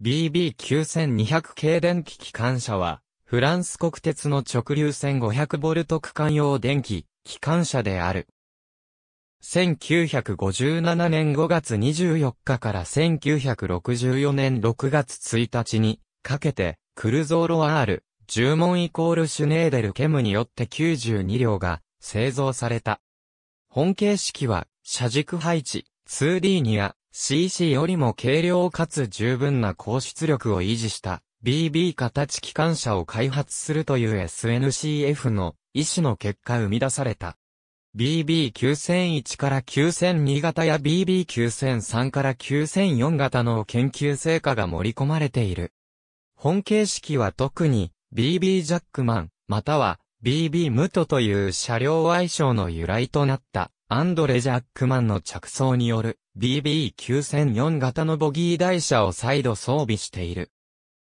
BB9200 系電気機関車は、フランス国鉄の直流線500ボルト区間用電気、機関車である。1957年5月24日から1964年6月1日にかけて、クルゾーロアール、10門イコールシュネーデルケムによって92両が製造された。本形式は、車軸配置、2D ニア、CC よりも軽量かつ十分な高出力を維持した BB 形機関車を開発するという SNCF の意思の結果生み出された。BB9001 から9002型や BB9003 から9004型の研究成果が盛り込まれている。本形式は特に BB ジャックマン、または BB ムトという車両愛称の由来となったアンドレ・ジャックマンの着想による BB9004 型のボギー台車を再度装備している。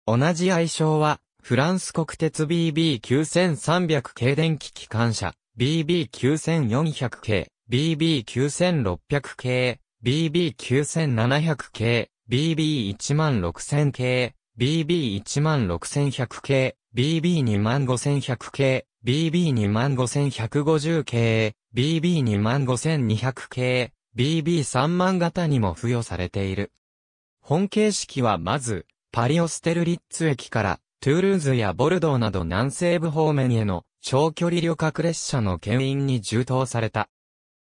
同じ愛称は、フランス国鉄 BB9300 系電気機関車、BB9400 系、BB9600 系、BB9700 系、BB16000 系、BB16100 系、BB25100 系、BB25150 系、BB25200 系、BB3 万型にも付与されている。本形式はまず、パリオステルリッツ駅から、トゥールーズやボルドーなど南西部方面への長距離旅客列車の牽引に充当された。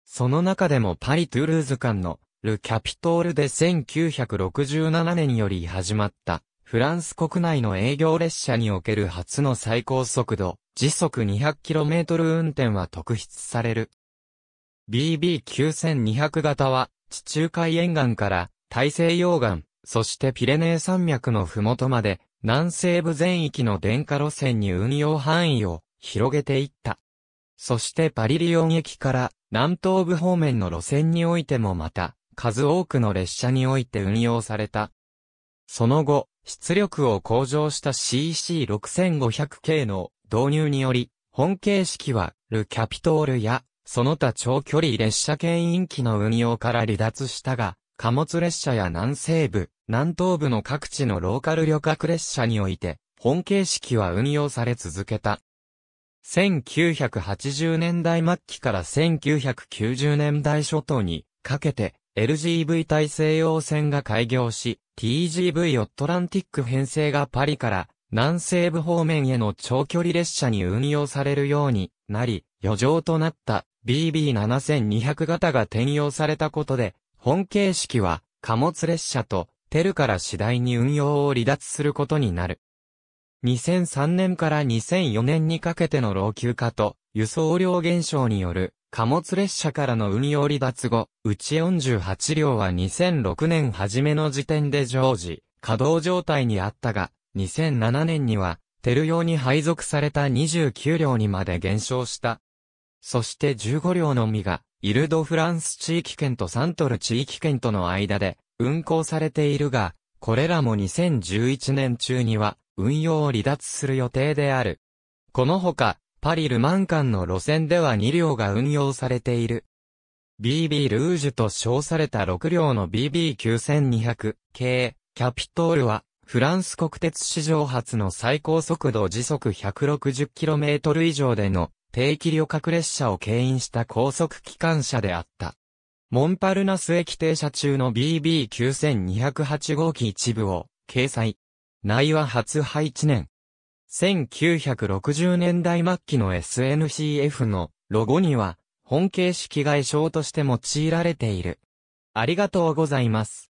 その中でもパリ・トゥールーズ間のル・キャピトールで1967年より始まったフランス国内の営業列車における初の最高速度、時速 200km 運転は特筆される。BB9200 型は、地中海沿岸から大西洋岸、そしてピレネー山脈の麓まで、南西部全域の電化路線に運用範囲を広げていった。そしてパリリオン駅から南東部方面の路線においてもまた、数多くの列車において運用された。その後、出力を向上した CC6500 系の導入により、本形式は、ルキャピトールや、その他長距離列車牽引機の運用から離脱したが、貨物列車や南西部、南東部の各地のローカル旅客列車において、本形式は運用され続けた。1980年代末期から1990年代初頭にかけて、LGV 大西洋線が開業し、TGV オットランティック編成がパリから南西部方面への長距離列車に運用されるようになり、余剰となった BB7200 型が転用されたことで、本形式は貨物列車とテルから次第に運用を離脱することになる。2003年から2004年にかけての老朽化と輸送量減少による貨物列車からの運用離脱後、うち48両は2006年初めの時点で常時、稼働状態にあったが、2007年には、テル用に配属された29両にまで減少した。そして15両のみが、イルドフランス地域圏とサントル地域圏との間で、運行されているが、これらも2011年中には、運用を離脱する予定である。このほか、パリルマン間の路線では2両が運用されている。BB ルージュと称された6両の BB9200 系キャピトールは、フランス国鉄史上初の最高速度時速 160km 以上での定期旅客列車を牽引した高速機関車であった。モンパルナス駅停車中の BB9208 号機一部を掲載。内は初配置年、1960年代末期の SNCF のロゴには、本形式外称として用いられている。ありがとうございます。